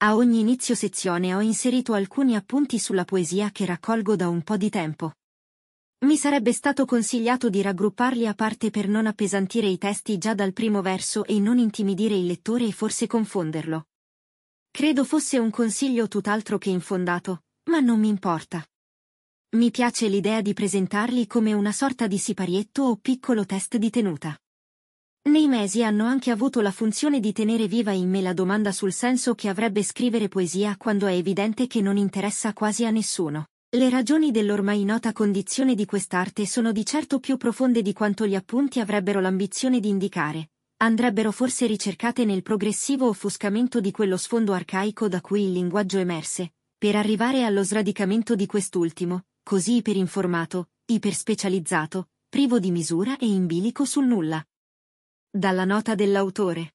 A ogni inizio sezione ho inserito alcuni appunti sulla poesia che raccolgo da un po' di tempo. Mi sarebbe stato consigliato di raggrupparli a parte per non appesantire i testi già dal primo verso e non intimidire il lettore e forse confonderlo. Credo fosse un consiglio tutt'altro che infondato, ma non mi importa. Mi piace l'idea di presentarli come una sorta di siparietto o piccolo test di tenuta. Nei mesi hanno anche avuto la funzione di tenere viva in me la domanda sul senso che avrebbe scrivere poesia quando è evidente che non interessa quasi a nessuno. Le ragioni dell'ormai nota condizione di quest'arte sono di certo più profonde di quanto gli appunti avrebbero l'ambizione di indicare. Andrebbero forse ricercate nel progressivo offuscamento di quello sfondo arcaico da cui il linguaggio emerse, per arrivare allo sradicamento di quest'ultimo, così iperinformato, informato, iper specializzato, privo di misura e in bilico sul nulla. Dalla nota dell'autore.